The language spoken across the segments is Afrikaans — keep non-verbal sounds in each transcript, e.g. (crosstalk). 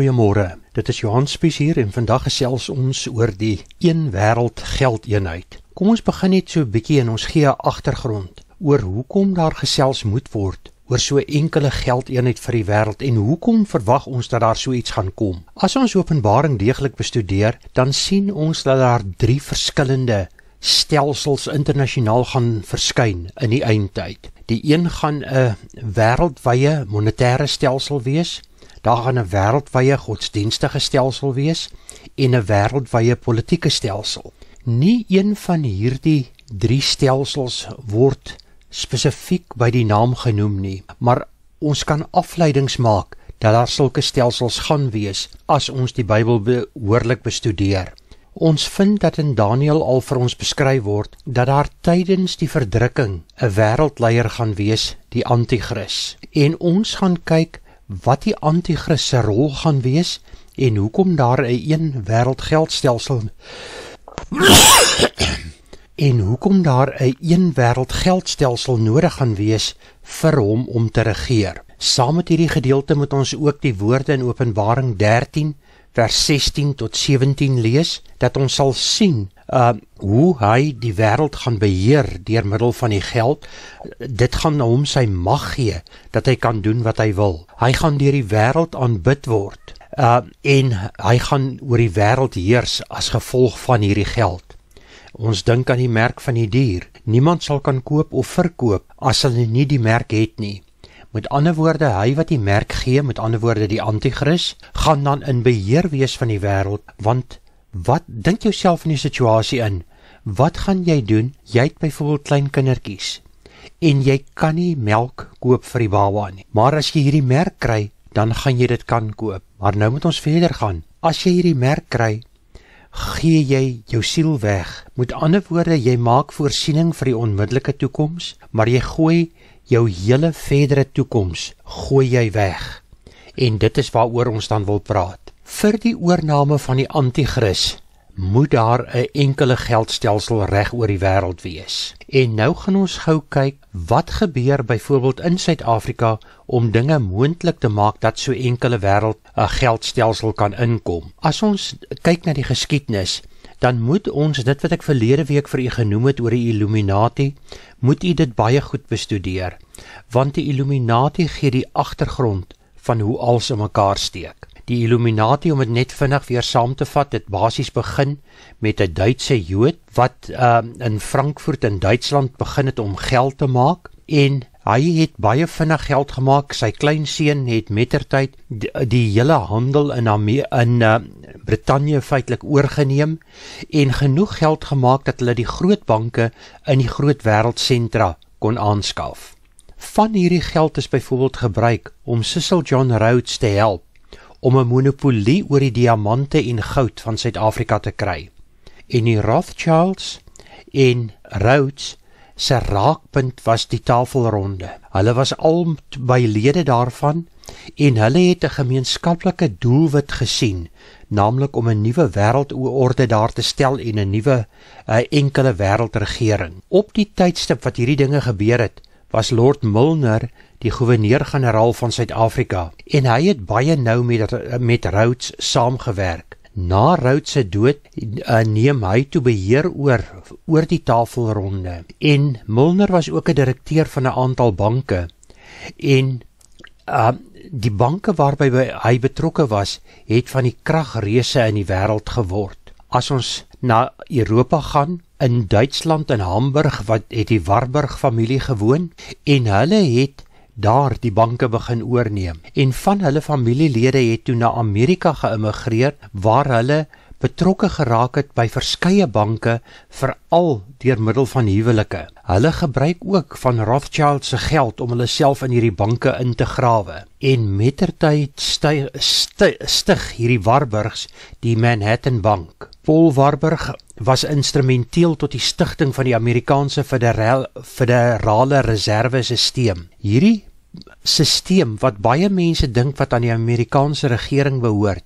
Goeiemôre. Dit is Johan Spies hier en vandag gesels ons oor die een wêreld geldeenheid. Kom ons begin net so 'n bietjie in ons gee agtergrond oor hoekom daar gesels moet word oor so 'n enkele geldeenheid vir die wêreld en hoekom verwag ons dat daar so iets gaan kom. As ons Openbaring deeglik bestudeer, dan sien ons dat daar drie verskillende stelsels internasionaal gaan verskyn in die eindtyd. Die een gaan 'n wêreldwye monetêre stelsel wees daar gaan 'n wêreldwye godsdienstige stelsel wees en 'n wêreldwye politieke stelsel. Nie een van hierdie drie stelsels word spesifiek by die naam genoem nie, maar ons kan afleidings maak dat daar sulke stelsels gaan wees as ons die Bybel behoorlik bestudeer. Ons vind dat in Daniël al vir ons beskryf word dat daar tydens die verdrukking 'n wêreldleier gaan wees, die anti-kris. En ons gaan kyk wat die anti-kris se rol gaan wees en hoekom daar 'n een wêreldgeldstelsel (coughs) en hoekom daar 'n een wêreldgeldstelsel nodig gaan wees vir hom om te regeer. Saam met hierdie gedeelte moet ons ook die woorde in Openbaring 13 vers 16 tot 17 lees dat ons sal sien uh hoe hy die wêreld gaan beheer deur middel van die geld dit gaan na hom sy mag gee dat hy kan doen wat hy wil hy gaan deur die wêreld aanbid word uh en hy gaan oor die wêreld heers as gevolg van hierdie geld ons dink aan die merk van die dier niemand sal kan koop of verkoop as hulle nie die merk het nie Met ander woorde, hy wat die merk gee, met ander woorde die anti-kris, gaan dan in beheer wees van die wêreld, want Wat dink jouself in die situasie in? Wat gaan jy doen? Jy het byvoorbeeld klein kindertjies en jy kan nie melk koop vir die baba nie. Maar as jy hierdie merk kry, dan gaan jy dit kan koop. Maar nou moet ons verder gaan. As jy hierdie merk kry, gee jy jou siel weg. Met ander woorde, jy maak voorsiening vir die onmiddellike toekoms, maar jy gooi jou hele verdere toekoms gooi jy weg. En dit is waaroor ons dan wil praat. Vir die oorneem van die anti-kris moet daar 'n enkele geldstelsel reg oor die wêreld wees. En nou gaan ons gou kyk wat gebeur byvoorbeeld in Suid-Afrika om dinge moontlik te maak dat so enkele wêreld 'n geldstelsel kan inkom. As ons kyk na die geskiedenis, dan moet ons dit wat ek verlede week vir u genoem het oor die Illuminati, moet u dit baie goed bestudeer, want die Illuminati gee die agtergrond van hoe alles in mekaar steek. Die Illuminati om dit net vinnig weer saam te vat, dit basies begin met 'n Duitse Jood wat um, in Frankfurt in Duitsland begin het om geld te maak en hy het baie vinnig geld gemaak. Sy kleinseun het mettertyd die, die hele handel in Amerika, in uh, Brittanje feitelik oorgeneem en genoeg geld gemaak dat hulle die groot banke in die groot wêreldsentra kon aanskaf. Van hierdie geld is byvoorbeeld gebruik om Cecil John Rhodes te help om 'n monopolie oor die diamante en goud van Suid-Afrika te kry. En die Rothschilds en Rhodes se raakpunt was die tafelronde. Hulle was albei lede daarvan en hulle het 'n gemeenskaplike doelwit gesien, naamlik om 'n nuwe wêreldorde daar te stel en 'n nuwe eh, enkele wêreldregering. Op die tydstip wat hierdie dinge gebeur het, was Lord Milner die goewerneur-generaal van Suid-Afrika en hy het baie nou met eh, met Rhodes saamgewerk. Na Rhodes se dood eh, neem hy toe beheer oor oor die tafelronde en Milner was ook 'n direkteur van 'n aantal banke en uh, die banke waarby hy betrokke was het van die kragreuse in die wêreld geword. As ons na Europa gaan in Duitsland in Hamburg wat het die Warburg familie gewoon en hulle het daar die banke begin oorneem en van hulle familielede het toe na Amerika geëmigreer waar hulle betrokke geraak het by verskeie banke veral deur middel van huwelike. Hulle gebruik ook van Rothschild se geld om hulle self in hierdie banke in te grawe. En mettertyd stig hierdie Warburgs die Manhattan Bank. Paul Warburg was instrumenteel tot die stichting van die Amerikaanse federal, federale reserve systeem. Hierdie systeem wat baie mense dink wat aan die Amerikaanse regering behoort,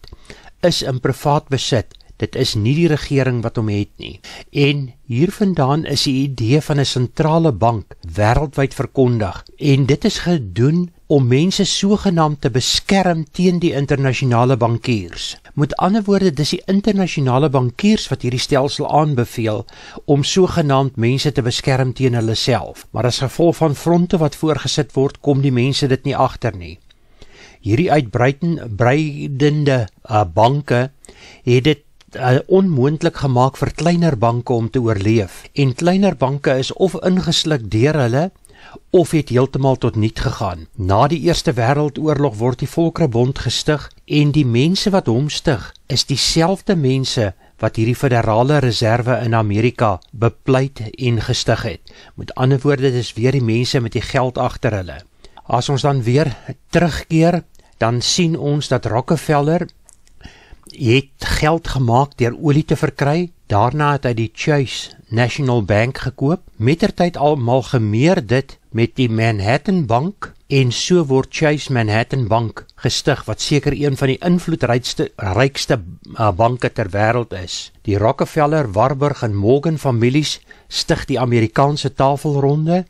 is in privaat besit. Dit is nie die regering wat hom het nie. En hier vandaan is die idee van 'n sentrale bank wêreldwyd verkondig en dit is gedoen om mense sogenaamd te beskerm teen die internasionale bankiers. Met ander woorde, dis die internasionale bankiers wat hierdie stelsel aanbeveel om sogenaamd mense te beskerm teen hulle self. Maar as gevolg van fronte wat voorgesit word, kom die mense dit nie agter nie. Hierdie uitbreidende uh, banke het dit uh, onmoontlik gemaak vir kleiner banke om te oorleef. En kleiner banke is of ingesluk deur hulle of het heeltemal tot niet gegaan. Na die Eerste Wêreldoorlog word die Volkerbond gestig en die mense wat hom stig is dieselfde mense wat hierdie Federale Reserve in Amerika bepleit en gestig het. Met ander woorde, dis weer die mense met die geld agter hulle. As ons dan weer terugkeer, dan sien ons dat Rockefeller het geld gemaak deur olie te verkry Daarna het hy die Chase National Bank gekoop, mettertyd almal gemeer dit met die Manhattan Bank en so word Chase Manhattan Bank gestig wat seker een van die invloedrykste rykste eh, banke ter wêreld is. Die Rockefeller, Warburg en Morgan families stig die Amerikaanse Tafelronde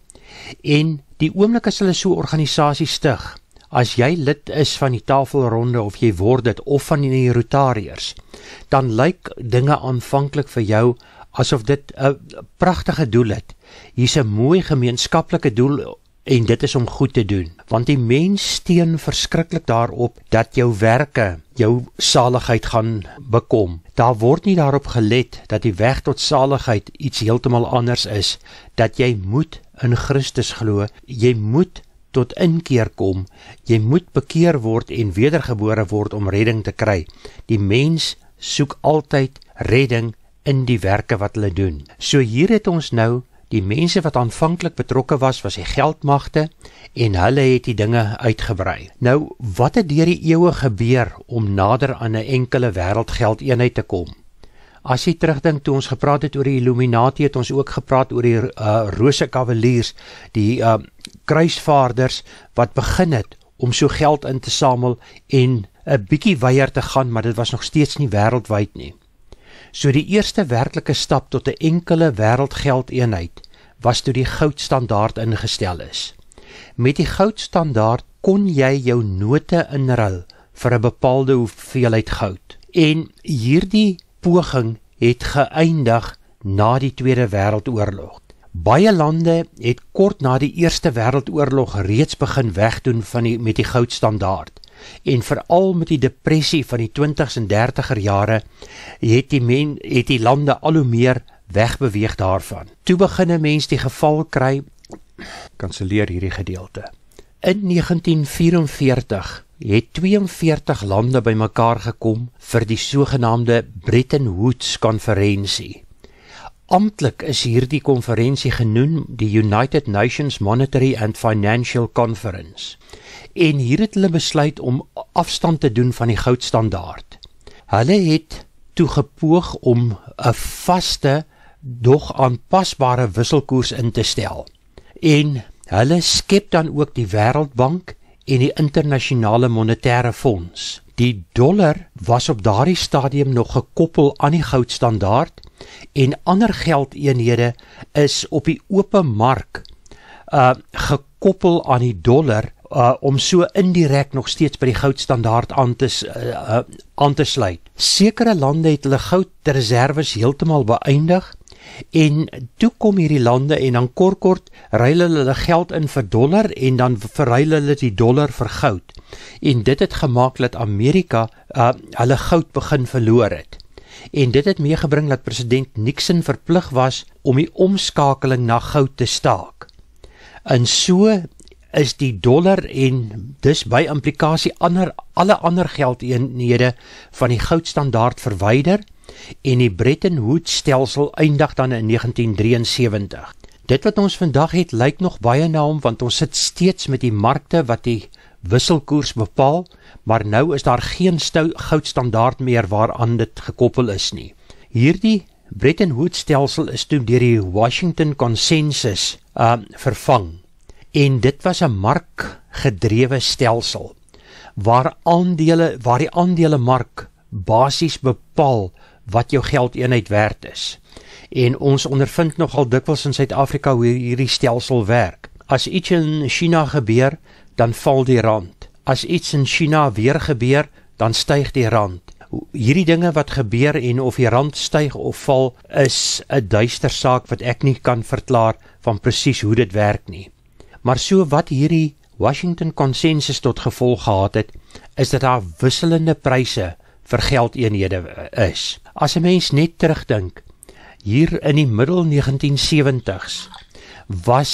en die oomblik as hulle so 'n organisasie stig, As jy lid is van die Tafelronde of jy word dit of van die Rotariërs, dan lyk dinge aanvanklik vir jou asof dit 'n pragtige doel het. Hier's 'n mooi gemeenskaplike doel en dit is om goed te doen, want die mens steun verskriklik daarop dat jou werke jou saligheid gaan bekom. Daar word nie daarop gelet dat die weg tot saligheid iets heeltemal anders is, dat jy moet in Christus glo, jy moet tot inkeer kom. Jy moet bekeer word en wedergebore word om redding te kry. Die mens soek altyd redding in die werke wat hulle doen. So hier het ons nou die mense wat aanvanklik betrokke was was die geldmagte en hulle het die dinge uitgebrei. Nou wat het deur die eeue gebeur om nader aan 'n enkele wêreldgeldeenheid te kom? As jy terugdink toe ons gepraat het oor die Illuminati, het ons ook gepraat oor die uh, Rose Kavaliers, die uh, kruisvaarders wat begin het om so geld in te samel en 'n bietjie weier te gaan, maar dit was nog steeds nie wêreldwyd nie. So die eerste werklike stap tot 'n enkele wêreldgeldeenheid was toe die goudstandaard ingestel is. Met die goudstandaard kon jy jou note inruil vir 'n bepaalde hoeveelheid goud. En hierdie poging het geëindig na die Tweede Wêreldoorlog. Baie lande het kort na die Eerste Wêreldoorlog reeds begin wegdoen van die met die goudstandaard. En veral met die depressie van die 20s en 30er jare het die men het die lande al hoe meer wegbeweeg daarvan. Toe begin 'n mens die geval kry kanselleer hierdie gedeelte. In 1944 het 42 lande bymekaar gekom vir die sogenaamde Bretton Woods konferensie. Amptelik is hierdie konferensie genoem die United Nations Monetary and Financial Conference. En hier het hulle besluit om afstand te doen van die goudstandaard. Hulle het toe gepoog om 'n vaste dog aanpasbare wisselkoers in te stel. En hulle skep dan ook die Wêreldbank en die Internasionale Monetêre Fonds. Die dollar was op daardie stadium nog gekoppel aan die goudstandaard en ander geldeenhede is op die oopemark uh gekoppel aan die dollar uh om so indirek nog steeds by die goudstandaard aan te uh, uh aan te sluit. Sekere lande het hulle goudreserwes heeltemal beëindig En toe kom hierdie lande en dan kort kort ruil hulle hulle geld in vir dollar en dan verruil hulle die dollar vir goud. En dit het gemaak dat Amerika uh hulle goud begin verloor het. En dit het meegebring dat president Nixon verplig was om die omskakeling na goud te staak. In so is die dollar en dis by implikasie ander alle ander geldeenhede van die goudstandaard verwyder en die Bretton Woods stelsel eindig dan in 1973. Dit wat ons vandag het lyk nog baie na hom want ons sit steeds met die markte wat die wisselkoers bepaal, maar nou is daar geen goudstandaard meer waaraan dit gekoppel is nie. Hierdie Bretton Woods stelsel is toe deur die Washington konsensus uh ehm, vervang en dit was 'n markgedrewe stelsel waar aandele waar die aandelemark basies bepaal wat jou geldeenheid werd is. En ons ondervind nogal dikwels in Suid-Afrika hoe hierdie stelsel werk. As iets in China gebeur, dan val die rand. As iets in China weer gebeur, dan styg die rand. Hierdie dinge wat gebeur en of die rand styg of val is 'n duister saak wat ek nie kan verklaar van presies hoe dit werk nie. Maar so wat hierdie Washington konsensus tot gevolg gehad het, is dat daar wisselende pryse vir geldeenhede eh, is. As 'n mens net terugdink, hier in die middel 1970s was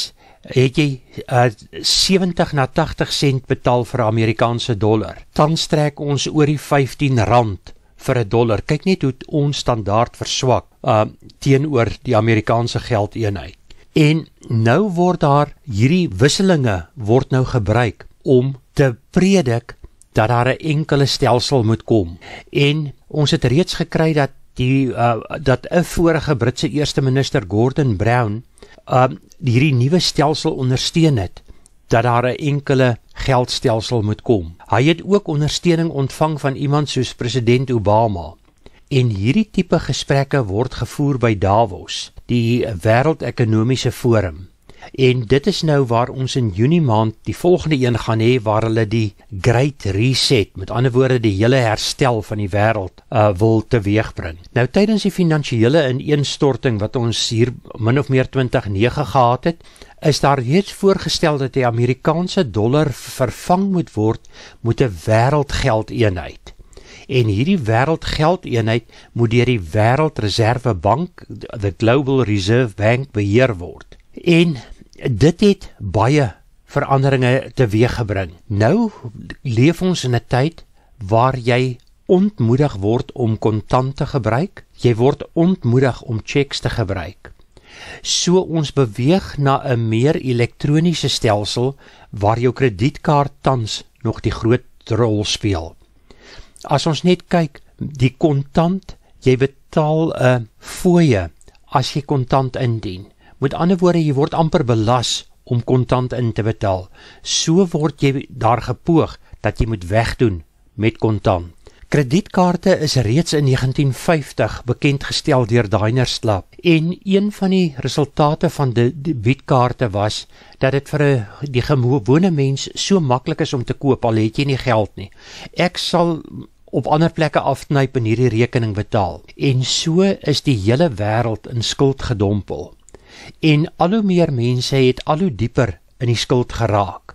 het jy uh, eh, 70 na 80 sent betaal vir 'n Amerikaanse dollar. Tans trek ons oor die 15 rand vir 'n dollar. Kyk net hoe ons standaard verswak uh teenoor die Amerikaanse geldeenheid. En nou word daar hierdie wisselinge word nou gebruik om te predik dat daar 'n enkele stelsel moet kom. En ons het reeds gekry dat die uh, dat 'n vorige Britse eerste minister Gordon Brown um uh, hierdie nuwe stelsel ondersteun het dat daar 'n enkele geldstelsel moet kom. Hy het ook ondersteuning ontvang van iemand soos president Obama. En hierdie tipe gesprekke word gevoer by Davos, die wêreldekonomiese forum. En dit is nou waar ons in Junie maand die volgende een gaan hê waar hulle die Great Reset, met ander woorde die hele herstel van die wêreld, uh, wil teweegbring. Nou tydens die finansiële ineenstorting wat ons hier min of meer 2009 gehad het, is daar reeds voorgestel dat die Amerikaanse dollar vervang moet word met 'n wêreldgeldeenheid. En hierdie wêreldgeldeenheid moet deur die Wêreldreservebank, the Global Reserve Bank beheer word en dit het baie veranderinge teweeggebring. Nou leef ons in 'n tyd waar jy ontmoedig word om kontant te gebruik. Jy word ontmoedig om cheques te gebruik. So ons beweeg na 'n meer elektroniese stelsel waar jou kredietkaart tans nog die groot rol speel. As ons net kyk, die kontant, jy betaal 'n eh, fooie as jy kontant indien. Met ander woorde, jy word amper belas om kontant in te betaal. So word jy daar gepoog dat jy moet wegdoen met kontant. Kredietkaarte is reeds in 1950 bekend gestel deur Dinerslap en een van die resultate van die debietkaarte was dat dit vir 'n die gewone mens so maklik is om te koop al het jy nie geld nie. Ek sal op ander plekke afknyp en hierdie rekening betaal en so is die hele wêreld in skuld gedompel en al hoe meer mense het al hoe dieper in die skuld geraak.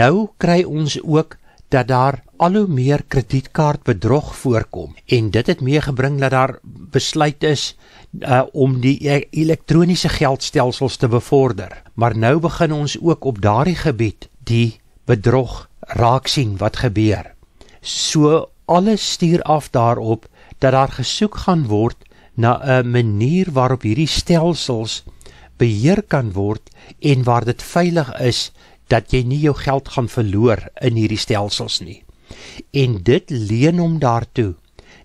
Nou kry ons ook dat daar al hoe meer kredietkaartbedrog voorkom en dit het meegebring dat daar besluit is uh, om die e elektroniese geldstelsels te bevorder. Maar nou begin ons ook op daardie gebied die bedrog raak sien wat gebeur. So alles stuur af daarop dat daar gesoek gaan word na 'n manier waarop hierdie stelsels beheer kan word en waar dit veilig is dat jy nie jou geld gaan verloor in hierdie stelsels nie. En dit leen hom daartoe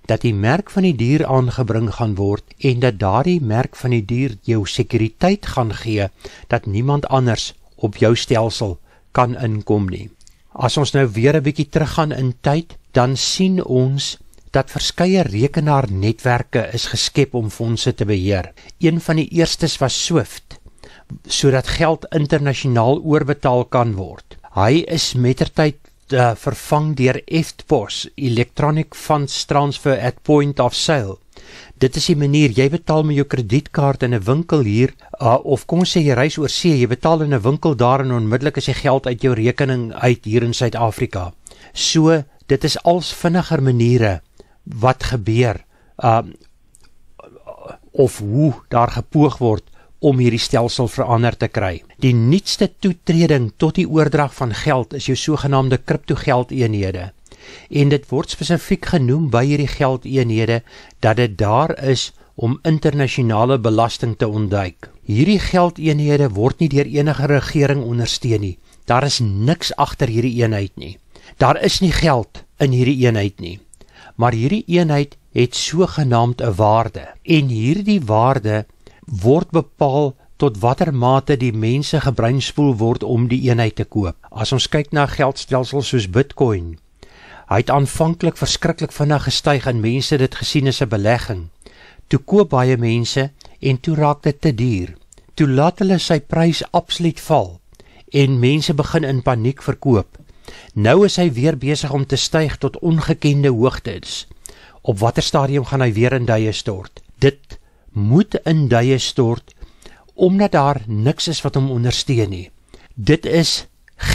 dat die merk van die dier aangebring gaan word en dat daardie merk van die dier jou sekuriteit gaan gee dat niemand anders op jou stelsel kan inkom nie. As ons nou weer 'n bietjie teruggaan in tyd, dan sien ons dat verskeie rekenaarnetwerke is geskep om fondse te beheer. Een van die eerstes was Swift, sodat geld internasionaal oorbetaal kan word. Hy is mettertyd uh, vervang deur EFTPOS, Electronic Funds Transfer at Point of Sale. Dit is die manier jy betaal met jou kredietkaart in 'n winkel hier uh, of kom sê jy reis oor see, jy betaal in 'n winkel daar en onmiddellik is jy geld uit jou rekening uit hier in Suid-Afrika. So, dit is als vinniger maniere wat gebeur um of hoe daar gepoog word om hierdie stelsel verander te kry. Die nuutste toetreding tot die oordrag van geld is jou sogenaamde kriptogeldeenhede. En dit word spesifiek genoem by hierdie geldeenhede dat dit daar is om internasionale belasting te ontduik. Hierdie geldeenhede word nie deur enige regering ondersteun nie. Daar is niks agter hierdie eenheid nie. Daar is nie geld in hierdie eenheid nie maar hierdie eenheid het sogenaamd 'n waarde en hierdie waarde word bepaal tot watter mate die mense gebreinspoel word om die eenheid te koop. As ons kyk na geldstelsels soos Bitcoin, hy het aanvanklik verskriklik vinnig gestyg en mense dit gesien as 'n belegging. Toe koop baie mense en toe raak dit te duur. Toe laat hulle sy prys absoluut val en mense begin in paniek verkoop. Nou is hy weer besig om te styg tot ongekende hoogtes. Op watter stadium gaan hy weer in duie stort? Dit moet in duie stort omdat daar niks is wat hom ondersteun nie. Dit is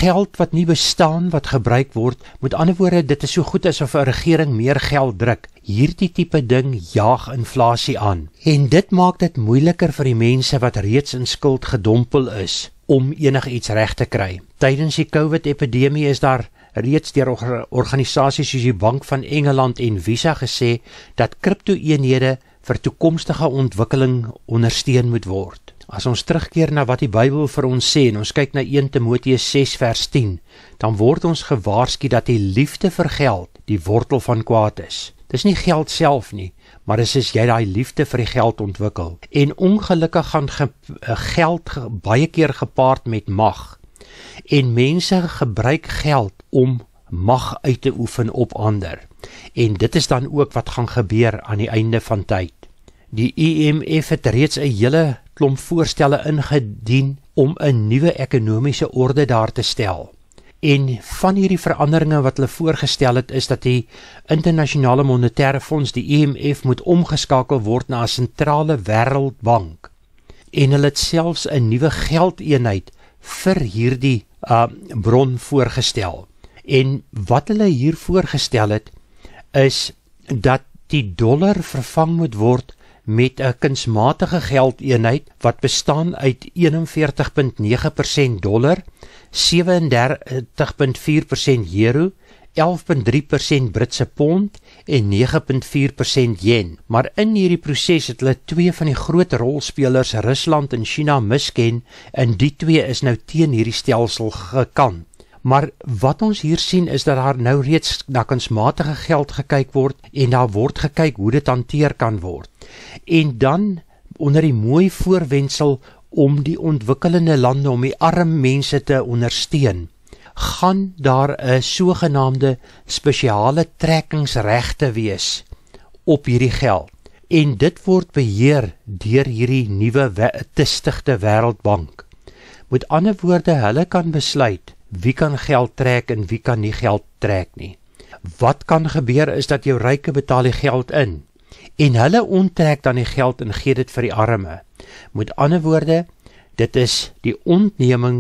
geld wat nie bestaan wat gebruik word. Met ander woorde, dit is so goed asof 'n regering meer geld druk. Hierdie tipe ding jaag inflasie aan en dit maak dit moeiliker vir die mense wat reeds in skuld gedompel is om enigiets reg te kry. Tydens die COVID epidemie is daar reeds deur organisasies soos die Bank van Engeland en Visa gesê dat kriptoeenhede vir toekomstige ontwikkeling ondersteun moet word. As ons terugkeer na wat die Bybel vir ons sê en ons kyk na 1 Timoteus 6 vers 10, dan word ons gewaarsku dat die liefde vir geld die wortel van kwaad is. Dis nie geld self nie, maar dis as jy daai liefde vir die geld ontwikkel. En ongelukkig gaan ge geld ge baie keer gepaard met mag. En mense gebruik geld om mag uit te oefen op ander. En dit is dan ook wat gaan gebeur aan die einde van tyd. Die IMF e het reeds 'n hele klomp voorstelle ingedien om 'n nuwe ekonomiese orde daar te stel. En van hierdie veranderinge wat hulle voorgestel het, is dat die internasionale monetaire fonds, die IMF, e moet omgeskakel word na 'n sentrale wêreldbank. En hulle het selfs 'n nuwe geldeenheid vir hierdie uh, bron voorgestel. En wat hulle hier voorgestel het is dat die dollar vervang moet word met 'n kunsmatige geldeenheid wat bestaan uit 41.9% dollar, 37.4% euro 11.3% Britse pond en 9.4% yen. Maar in hierdie proses het hulle twee van die groot rolspelers Rusland en China misken en die twee is nou teen hierdie stelsel gekant. Maar wat ons hier sien is dat daar nou reeds na kansmatige geld gekyk word en daar word gekyk hoe dit hanteer kan word. En dan onder die mooi voorwendsel om die ontwikkelende lande om die arm mense te ondersteun gaan daar 'n sogenaamde spesiale trekkingsregte wees op hierdie geld en dit word beheer deur hierdie nuwe testigte wêreldbank. Met ander woorde, hulle kan besluit wie kan geld trek en wie kan nie geld trek nie. Wat kan gebeur is dat jou ryke betaal die geld in en hulle onttrek dan die geld en gee dit vir die armes. Met ander woorde, Dit is die ontneming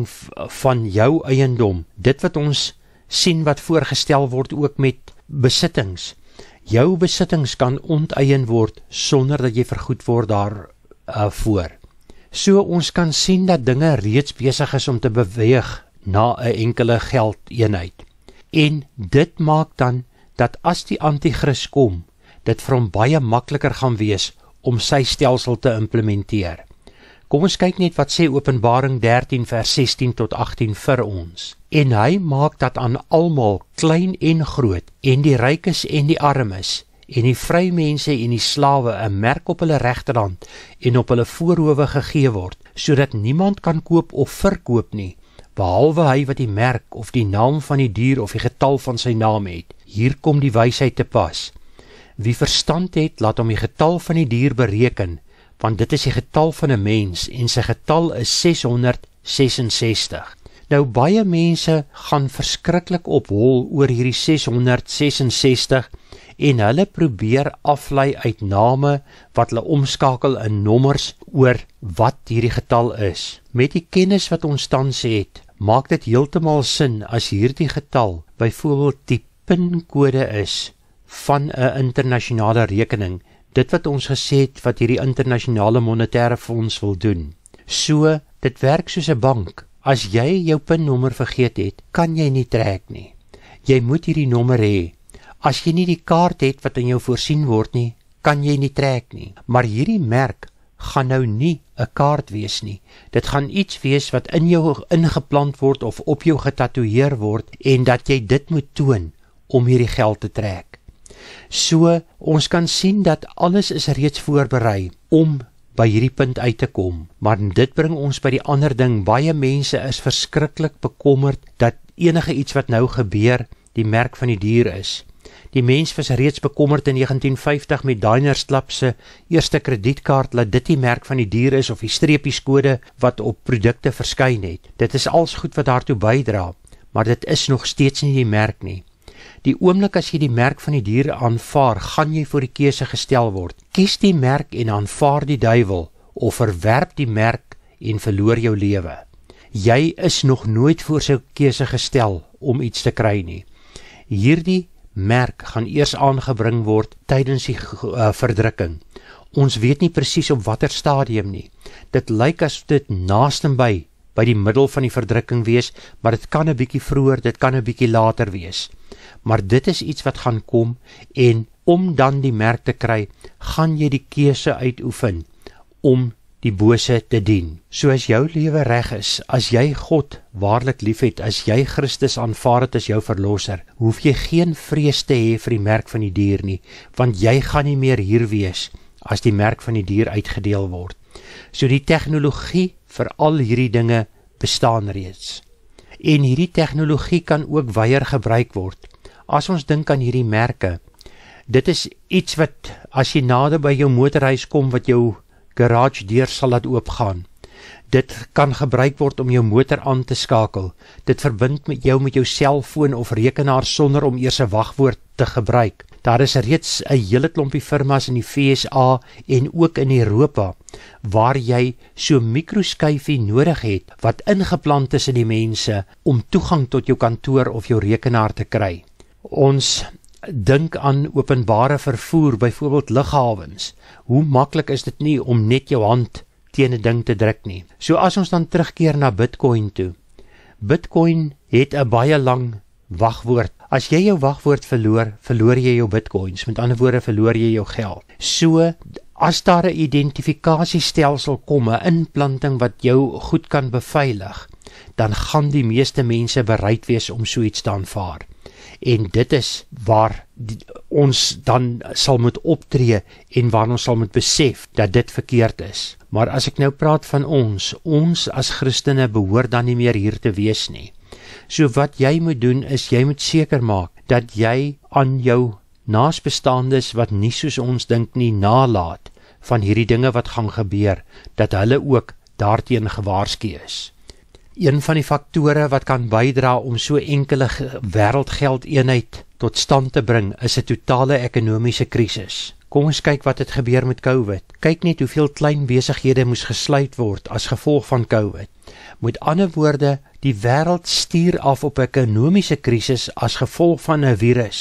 van jou eiendom. Dit wat ons sien wat voorgestel word ook met besittings. Jou besittings kan onteien word sonder dat jy vergoed word daar uh, voor. So ons kan sien dat dinge reeds besig is om te beweeg na 'n enkele geldeenheid. En dit maak dan dat as die anti-kris kom, dit vir hom baie makliker gaan wees om sy stelsel te implementeer. Kom ons kyk net wat sê Openbaring 13 vers 16 tot 18 vir ons. En hy maak dat aan almal, klein en groot, en die rykes en die armes, en die vrye mense en die slawe 'n merk op hulle regterhand en op hulle voorhoofe gegee word, sodat niemand kan koop of verkoop nie behalwe hy wat die merk of die naam van die dier of die getal van sy naam het. Hier kom die wysheid te pas. Wie verstand het, laat hom die getal van die dier bereken want dit is die getal van 'n mens en sy getal is 666. Nou baie mense gaan verskriklik op hol oor hierdie 666 en hulle probeer aflei uit name wat hulle omskakel in nommers oor wat hierdie getal is. Met die kennis wat ons tans het, maak dit heeltemal sin as hierdie getal byvoorbeeld die pinkode is van 'n internasionale rekening dit wat ons gesê het wat hierdie internasionale monetaire fonds wil doen. So, dit werk soos 'n bank. As jy jou pinnommer vergeet het, kan jy nie trek nie. Jy moet hierdie nommer hê. As jy nie die kaart het wat aan jou voorsien word nie, kan jy nie trek nie. Maar hierdie merk gaan nou nie 'n kaart wees nie. Dit gaan iets wees wat in jou ingeplant word of op jou getatoeëer word en dat jy dit moet toon om hierdie geld te trek. So ons kan sien dat alles is reeds voorberei om by hierdie punt uit te kom. Maar dit bring ons by die ander ding, baie mense is verskriklik bekommerd dat enige iets wat nou gebeur, die merk van die dier is. Die mens was reeds bekommerd in 1950 met Diners Club se eerste kredietkaart dat dit die merk van die dier is of die streepieskode wat op produkte verskyn het. Dit is als goed wat daartoe bydra, maar dit is nog steeds nie die merk nie. Die oomblik as jy die merk van die diere aanvaar, gaan jy voor die keuse gestel word. Kies die merk en aanvaar die duiwel of verwerp die merk en verloor jou lewe. Jy is nog nooit voor so 'n keuse gestel om iets te kry nie. Hierdie merk gaan eers aangebring word tydens die uh, verdrukking. Ons weet nie presies op watter stadium nie. Dit lyk as dit naaste by by die middel van die verdrukking wees, maar dit kan 'n bietjie vroeër, dit kan 'n bietjie later wees. Maar dit is iets wat gaan kom en om dan die merk te kry, gaan jy die keuse uitoefen om die bose te dien. So as jou lewe reg is, as jy God waarlik liefhet, as jy Christus aanvaar het as jou verlosser, hoef jy geen vrees te hê vir die merk van die dier nie, want jy gaan nie meer hier wees as die merk van die dier uitgedeel word. So die tegnologie vir al hierdie dinge bestaan reeds. En hierdie tegnologie kan ook weier gebruik word. As ons dink aan hierdie merke, dit is iets wat as jy nader by jou motorhuis kom wat jou garage deur sal laat oopgaan. Dit kan gebruik word om jou motor aan te skakel. Dit verbind met jou met jou selfoon of rekenaar sonder om eers 'n wagwoord te gebruik. Daar is reeds 'n hele klompie firmas in die FSA en ook in Europa waar jy so mikroskyfie nodig het wat ingeplant is in die mense om toegang tot jou kantoor of jou rekenaar te kry. Ons dink aan openbare vervoer, byvoorbeeld lughawens. Hoe maklik is dit nie om net jou hand teen 'n ding te druk nie. So as ons dan terugkeer na Bitcoin toe. Bitcoin het 'n baie lang wagwoord As jy jou wagwoord verloor, verloor jy jou Bitcoins. Met ander woorde, verloor jy jou geld. So as daar 'n identifikasiestelsel kom, 'n implanting wat jou goed kan beveilig, dan gaan die meeste mense bereid wees om so iets te aanvaar. En dit is waar die, ons dan sal moet optree en waar ons sal moet besef dat dit verkeerd is. Maar as ek nou praat van ons, ons as Christene behoort dan nie meer hier te wees nie. So wat jy moet doen is jy moet seker maak dat jy aan jou naasbestaandes wat nie soos ons dink nie nalat van hierdie dinge wat gaan gebeur dat hulle ook daarteen gewaarsku is. Een van die faktore wat kan bydra om so enkele wêreldgeldeenheid tot stand te bring is 'n totale ekonomiese krisis. Kom ons kyk wat het gebeur met COVID. Kyk net hoeveel klein besighede moes gesluit word as gevolg van COVID. Met ander woorde, Die wêreld stuur af op 'n ekonomiese krisis as gevolg van 'n virus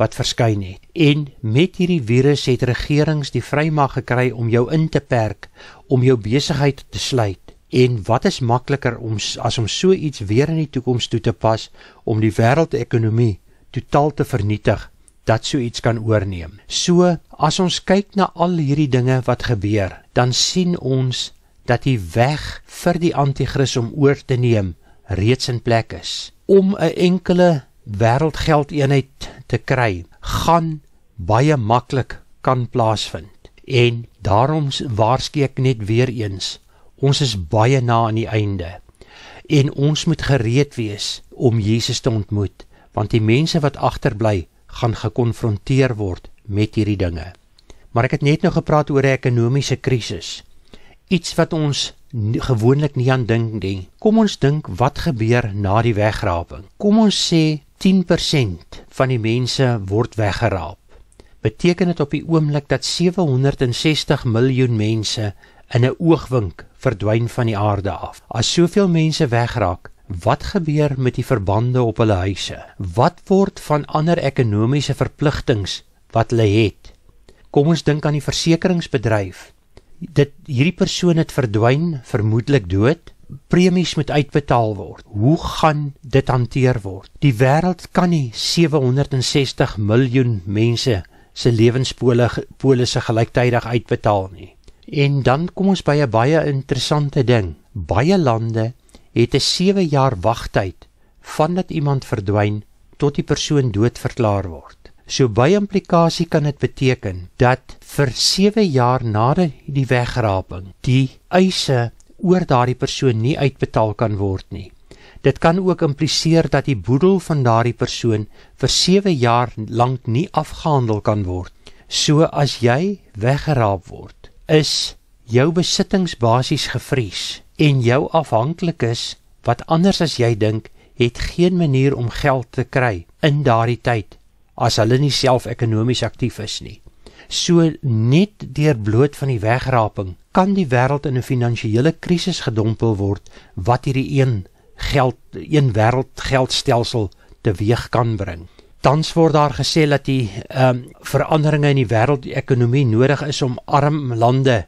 wat verskyn het. En met hierdie virus het regerings die vrymag gekry om jou in te perk, om jou besigheid te sluit. En wat is makliker om as om so iets weer in die toekoms toe te pas om die wêreldekonomie totaal te vernietig dat so iets kan oorneem. So as ons kyk na al hierdie dinge wat gebeur, dan sien ons dat die weg vir die anti-kris om oor te neem reeds in plek is. Om 'n enkele wêreldgeldeenheid te kry, gaan baie maklik kan plaasvind. En daarom waarsku ek net weer eens, ons is baie na aan die einde en ons moet gereed wees om Jesus te ontmoet, want die mense wat agterbly, gaan gekonfronteer word met hierdie dinge. Maar ek het net nou gepraat oor 'n ekonomiese krisis iets wat ons gewoonlik nie aan dink nie. Kom ons dink wat gebeur na die wegraping. Kom ons sê 10% van die mense word weggeraap. Beteken dit op die oomblik dat 760 miljoen mense in 'n oogwink verdwyn van die aarde af. As soveel mense wegraak, wat gebeur met die verbande op hulle huise? Wat word van ander ekonomiese verpligtings wat hulle het? Kom ons dink aan die versekeringsbedryf dit hierdie persoon het verdwyn, vermoedelik dood, premies moet uitbetaal word. Hoe gaan dit hanteer word? Die wêreld kan nie 760 miljoen mense se lewenspolisse gelyktydig uitbetaal nie. En dan kom ons by 'n baie interessante ding. Baie lande het 'n 7 jaar wagtyd vandat iemand verdwyn tot die persoon doodverklaar word. So baie implikasie kan dit beteken dat vir 7 jaar na die wegraping die eise oor daardie persoon nie uitbetaal kan word nie. Dit kan ook impliseer dat die boedel van daardie persoon vir 7 jaar lank nie afgehandel kan word. So as jy weggeraap word, is jou besittings basies gevries en jou afhanklikes wat anders as jy dink, het geen manier om geld te kry in daardie tyd as hulle nie self ekonomies aktief is nie. So net deur bloot van die wegraping kan die wêreld in 'n finansiële krisis gedompel word wat hierdie een geld een wêreld geldstelsel teweeg kan bring. Tans word daar gesê dat die ehm um, veranderinge in die wêreldekonomie nodig is om arm lande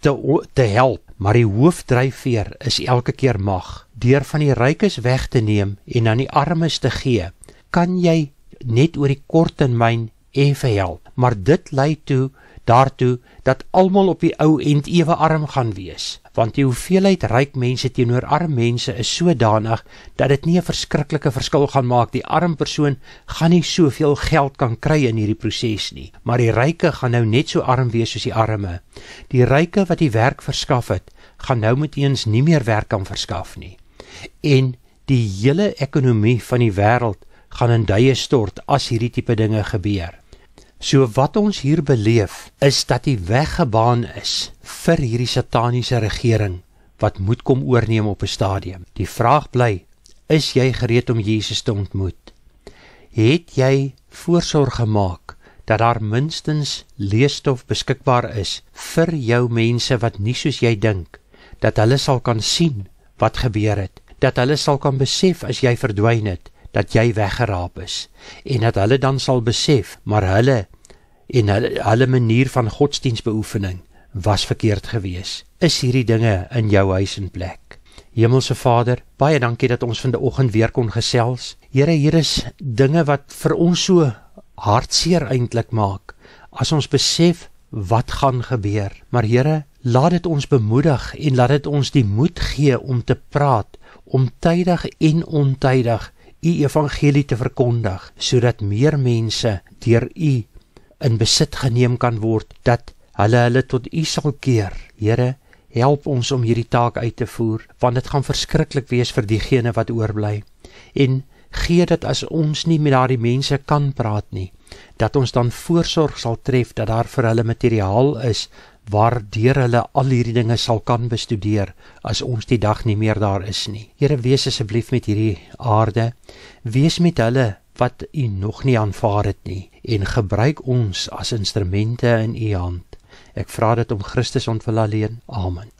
te te help, maar die hoofdryfveer is elke keer mag. Deur van die rykes weg te neem en aan die armes te gee, kan jy net oor die kort termyn effe help, maar dit lei toe daartoe dat almal op die ou end ewe arm gaan wees, want die hoeveelheid ryk mense teenoor arm mense is sodanig dat dit nie 'n verskriklike verskil gaan maak. Die arm persoon gaan nie soveel geld kan kry in hierdie proses nie, maar die ryke gaan nou net so arm wees soos die arme. Die ryke wat die werk verskaf het, gaan nou met eens nie meer werk kan verskaf nie. En die hele ekonomie van die wêreld gaan in duie stort as hierdie tipe dinge gebeur. So wat ons hier beleef is dat die weg gebaan is vir hierdie sataniese regering wat moet kom oorneem op 'n stadium. Die vraag bly, is jy gereed om Jesus te ontmoet? Het jy voorsorg gemaak dat daar minstens leestof beskikbaar is vir jou mense wat nie soos jy dink dat hulle sal kan sien wat gebeur het, dat hulle sal kan besef as jy verdwyn het, dat jy weggeraap is en dat hulle dan sal besef maar hulle en hulle, hulle manier van godsdienstbeoefening was verkeerd gewees is hierdie dinge in jou huis en plek Hemelse Vader baie dankie dat ons vandagoggend weer kon gesels Here hier is dinge wat vir ons so hartseer eintlik maak as ons besef wat gaan gebeur maar Here laat dit ons bemoedig en laat dit ons die moed gee om te praat om tydig en ontydig u evangelie te verkondig sodat meer mense deur u in besit geneem kan word dat hulle hulle tot u sal keer. Here, help ons om hierdie taak uit te voer want dit gaan verskriklik wees vir diegene wat oorbly. En gee dat as ons nie met daardie mense kan praat nie, dat ons dan voorsorg sal tref dat daar vir hulle materiaal is waardeur hulle al hierdie dinge sal kan bestudeer as ons die dag nie meer daar is nie. Here wees asseblief met hierdie aarde. Wees met hulle wat U nog nie aanvaar het nie en gebruik ons as instrumente in U hand. Ek vra dit om Christus ontwil alleen. Amen.